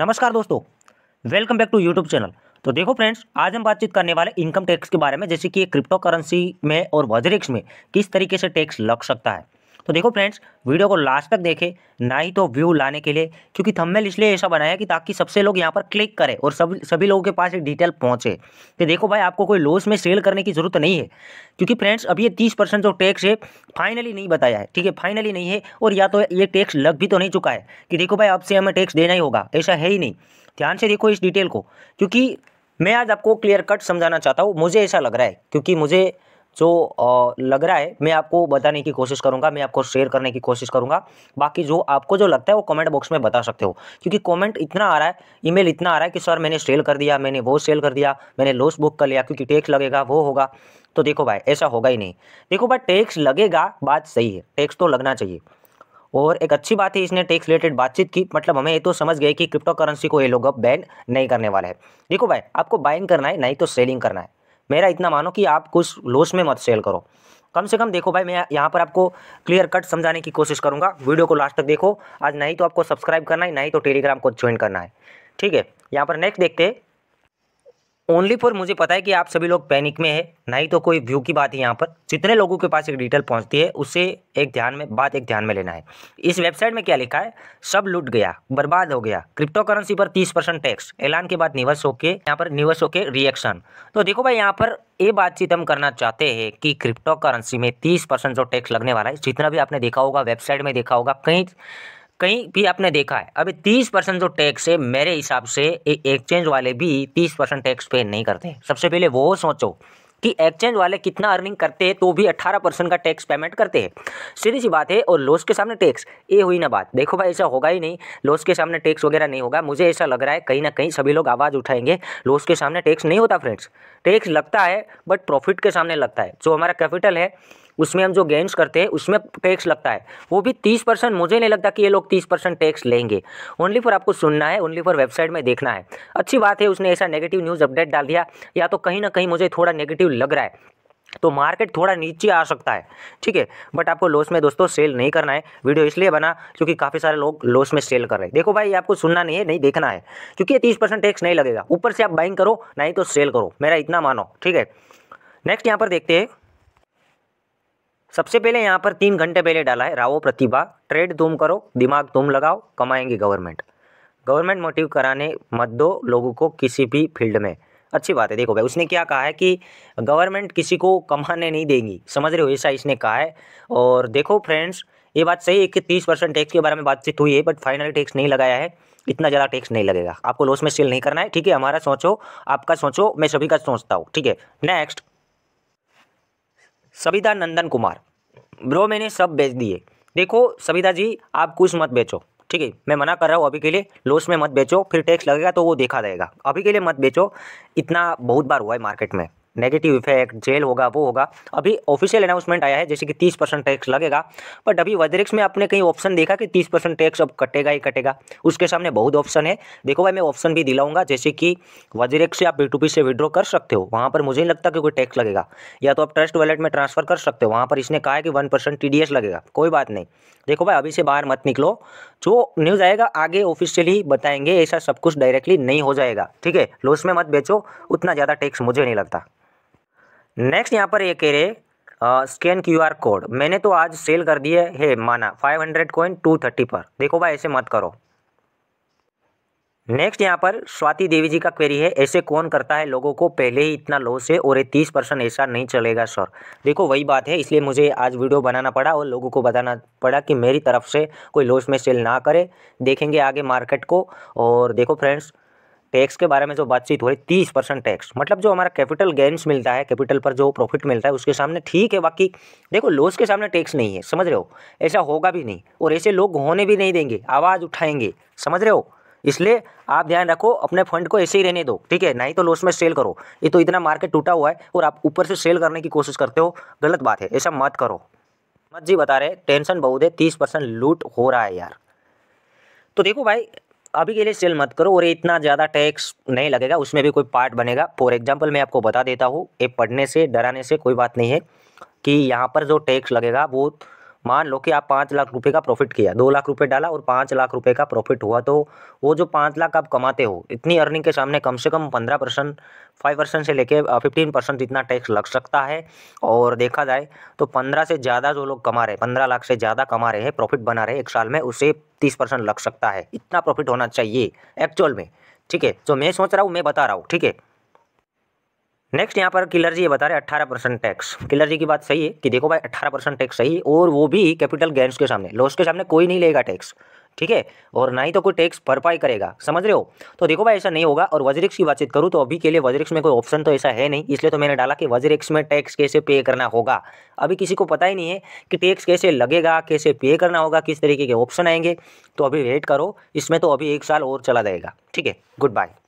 नमस्कार दोस्तों welcome back to YouTube channel तो देखो फ्रेंड्स आज हम बातचीत करने वाले इनकम टैक्स के बारे में जैसे कि क्रिप्टो करेंसी में और वजरिक्स में किस तरीके से टैक्स लग सकता है तो देखो फ्रेंड्स वीडियो को लास्ट तक देखें ना ही तो व्यू लाने के लिए क्योंकि थंबनेल इसलिए ऐसा बनाया कि ताकि सबसे लोग यहाँ पर क्लिक करें और सभी सभी लोगों के पास एक डिटेल पहुँचे तो देखो भाई आपको कोई लॉस में सेल करने की ज़रूरत नहीं है क्योंकि फ्रेंड्स अब ये तीस परसेंट जो टैक्स है फाइनली नहीं बताया है ठीक है फाइनली नहीं है और या तो ये टैक्स लग भी तो नहीं चुका है कि देखो भाई आपसे हमें टैक्स देना ही होगा ऐसा है ही नहीं ध्यान से देखो इस डिटेल को क्योंकि मैं आज आपको क्लियर कट समझाना चाहता हूँ मुझे ऐसा लग रहा है क्योंकि मुझे जो लग रहा है मैं आपको बताने की कोशिश करूंगा मैं आपको शेयर करने की कोशिश करूंगा बाकी जो आपको जो लगता है वो कमेंट बॉक्स में बता सकते हो क्योंकि कमेंट इतना आ रहा है ईमेल इतना आ रहा है कि सर मैंने सेल कर दिया मैंने वो सेल कर दिया मैंने लॉस बुक कर लिया क्योंकि टैक्स लगेगा वो होगा तो देखो भाई ऐसा होगा ही नहीं देखो भाई टैक्स लगेगा बात सही है टैक्स तो लगना चाहिए और एक अच्छी बात है इसने टैक्स रिलेटेड बातचीत की मतलब हमें ये तो समझ गए कि क्रिप्टो करेंसी को ये लोग अब बैन नहीं करने वाला है देखो भाई आपको बाइंग करना है नहीं तो सेलिंग करना है मेरा इतना मानो कि आप कुछ लॉस में मत सेल करो कम से कम देखो भाई मैं यहाँ पर आपको क्लियर कट समझाने की कोशिश करूँगा वीडियो को लास्ट तक देखो आज नहीं तो आपको सब्सक्राइब करना है नहीं तो टेलीग्राम को ज्वाइन करना है ठीक है यहाँ पर नेक्स्ट देखते हैं ओनली फॉर मुझे पता है कि आप सभी लोग पैनिक में है नहीं तो कोई व्यू की बात है यहाँ पर जितने लोगों के पास एक डिटेल पहुँचती है उसे एक ध्यान में बात एक ध्यान में लेना है इस वेबसाइट में क्या लिखा है सब लूट गया बर्बाद हो गया क्रिप्टो करेंसी पर तीस परसेंट टैक्स ऐलान के बाद निवस होके यहाँ पर निवस होके रिएक्शन तो देखो भाई यहाँ पर ये बातचीत हम करना चाहते हैं कि क्रिप्टो करेंसी में तीस जो टैक्स लगने वाला है जितना भी आपने देखा होगा वेबसाइट में देखा होगा कहीं कहीं भी आपने देखा है अभी तीस परसेंट जो टैक्स है मेरे हिसाब से एक्सचेंज वाले भी तीस परसेंट टैक्स पे नहीं करते सबसे पहले वो सोचो कि एक्सचेंज वाले कितना अर्निंग करते हैं तो भी 18 परसेंट का टैक्स पेमेंट करते हैं सीधी सी बात है और लॉस के सामने टैक्स ये हुई ना बात देखो भाई ऐसा होगा ही नहीं लॉस के सामने टैक्स वगैरह नहीं होगा मुझे ऐसा लग रहा है कहीं ना कहीं सभी लोग आवाज़ उठाएंगे लॉस के सामने टैक्स नहीं होता फ्रेंड्स टैक्स लगता है बट प्रॉफिट के सामने लगता है जो हमारा कैपिटल है उसमें हम जो गेंस करते हैं उसमें टैक्स लगता है वो भी तीस परसेंट मुझे नहीं लगता कि ये लोग तीस परसेंट टैक्स लेंगे ओनली फॉर आपको सुनना है ओनली फॉर वेबसाइट में देखना है अच्छी बात है उसने ऐसा नेगेटिव न्यूज़ अपडेट डाल दिया या तो कहीं ना कहीं मुझे थोड़ा नेगेटिव लग रहा है तो मार्केट थोड़ा नीचे आ सकता है ठीक है बट आपको लॉस में दोस्तों सेल नहीं करना है वीडियो इसलिए बना क्योंकि काफ़ी सारे लोग लॉस में सेल कर रहे हैं देखो भाई ये आपको सुनना नहीं है नहीं देखना है क्योंकि ये तीस परसेंट टैक्स नहीं लगेगा ऊपर से आप बाइंग करो नहीं तो सेल करो मेरा इतना मानो ठीक है नेक्स्ट यहाँ पर देखते हैं सबसे पहले यहाँ पर तीन घंटे पहले डाला है रावो प्रतिभा ट्रेड तुम करो दिमाग तुम लगाओ कमाएंगे गवर्नमेंट गवर्नमेंट मोटिव कराने मत दो लोगों को किसी भी फील्ड में अच्छी बात है देखो भाई उसने क्या कहा है कि गवर्नमेंट किसी को कमाने नहीं देगी समझ रहे हो ऐसा इसने कहा है और देखो फ्रेंड्स ये बात सही है कि तीस परसेंट टैक्स के बारे में बातचीत हुई है बट फाइनली टैक्स नहीं लगाया है इतना ज़्यादा टैक्स नहीं लगेगा आपको लॉस में सेल नहीं करना है ठीक है हमारा सोचो आपका सोचो मैं सभी का सोचता हूँ ठीक है नेक्स्ट सविता नंदन कुमार ब्रो मैंने सब बेच दिए देखो सविता जी आप कुछ मत बेचो ठीक है मैं मना कर रहा हूँ अभी के लिए लॉस में मत बेचो फिर टैक्स लगेगा तो वो देखा जाएगा अभी के लिए मत बेचो इतना बहुत बार हुआ है मार्केट में नेगेटिव इफेक्ट जेल होगा वो होगा अभी ऑफिशियल अनाउंसमेंट आया है जैसे कि तीस परसेंट टैक्स लगेगा बट अभी वजरिक्स में आपने कहीं ऑप्शन देखा कि तीस परसेंट टैक्स अब कटेगा ही कटेगा उसके सामने बहुत ऑप्शन है देखो भाई मैं ऑप्शन भी दिलाऊंगा जैसे कि वजरिक्स से आप बी से विड्रॉ कर सकते हो वहाँ पर मुझे नहीं लगता कि कोई टैक्स लगेगा या तो आप ट्रस्ट वॉलेट में ट्रांसफर कर सकते हो वहाँ पर इसने कहा है कि one percent T D S लगेगा कोई बात नहीं देखो भाई अभी से बाहर मत निकलो जो न्यूज़ आएगा आगे ऑफिशियली बताएंगे ऐसा सब कुछ डायरेक्टली नहीं हो जाएगा ठीक है लॉस में मत बेचो उतना ज़्यादा टैक्स मुझे नहीं लगता नेक्स्ट यहाँ पर ये कह रहे स्कैन क्यू आर कोड मैंने तो आज सेल कर दिए है माना five hundred coin two thirty पर देखो भाई ऐसे मत करो नेक्स्ट यहाँ पर स्वाति देवी जी का क्वेरी है ऐसे कौन करता है लोगों को पहले ही इतना लॉस है और ये तीस परसेंट ऐसा नहीं चलेगा सर देखो वही बात है इसलिए मुझे आज वीडियो बनाना पड़ा और लोगों को बताना पड़ा कि मेरी तरफ से कोई लॉस में सेल ना करे देखेंगे आगे मार्केट को और देखो फ्रेंड्स टैक्स के बारे में जो बातचीत हो रही तीस परसेंट टैक्स मतलब जो हमारा कैपिटल गेंस मिलता है कैपिटल पर जो प्रॉफिट मिलता है उसके सामने ठीक है बाकी देखो लॉस के सामने टैक्स नहीं है समझ रहे हो ऐसा होगा भी नहीं और ऐसे लोग होने भी नहीं देंगे आवाज़ उठाएंगे समझ रहे हो इसलिए आप ध्यान रखो अपने फंड को ऐसे ही रहने दो ठीक है नहीं तो लॉस में सेल करो ये तो इतना मार्केट टूटा हुआ है और आप ऊपर से सेल करने की कोशिश करते हो गलत बात है ऐसा मत करो मत जी बता रहे टेंशन बहुत है तीस परसेंट लूट हो रहा है यार तो देखो भाई अभी के लिए सेल मत करो और इतना ज़्यादा टैक्स नहीं लगेगा उसमें भी कोई पार्ट बनेगा फॉर एग्जाम्पल मैं आपको बता देता हूँ ये पढ़ने से डराने से कोई बात नहीं है कि यहाँ पर जो टैक्स लगेगा वो मान लो कि आप पाँच लाख रुपए का प्रॉफिट किया दो लाख रुपए डाला और पाँच लाख रुपए का प्रॉफिट हुआ तो वो जो पाँच लाख आप कमाते हो इतनी अर्निंग के सामने कम से कम पंद्रह परसेंट फाइव परसेंट से लेके फिफ्टीन परसेंट जितना टैक्स लग सकता है और देखा जाए तो पंद्रह से ज़्यादा जो लोग कमा रहे हैं पंद्रह लाख से ज़्यादा कमा रहे हैं प्रॉफिट बना रहे हैं एक साल में उसे तीस परसेंट लग सकता है इतना प्रॉफिट होना चाहिए एक्चुअल में ठीक है जो मैं सोच रहा हूँ मैं बता रहा हूँ ठीक है नेक्स्ट यहाँ पर किलर जी ये बता रहे हैं अट्ठारह परसेंट टैक्स किलर जी की बात सही है कि देखो भाई अट्ठारह परसेंट टैक्स सही है और वो भी कैपिटल गेंस के सामने लॉस के सामने कोई नहीं लेगा टैक्स ठीक है और ना ही तो कोई टैक्स भरपाई करेगा समझ रहे हो तो देखो भाई ऐसा नहीं होगा और वजरिक्स की बातचीत करूँ तो अभी के लिए वजरिक्स में कोई ऑप्शन तो ऐसा है नहीं इसलिए तो मैंने डाला कि वजरिक्स में टैक्स कैसे पे करना होगा अभी किसी को पता ही नहीं है कि टैक्स कैसे लगेगा कैसे पे करना होगा किस तरीके के ऑप्शन आएंगे तो अभी वेट करो इसमें तो अभी एक साल और चला जाएगा ठीक है गुड बाय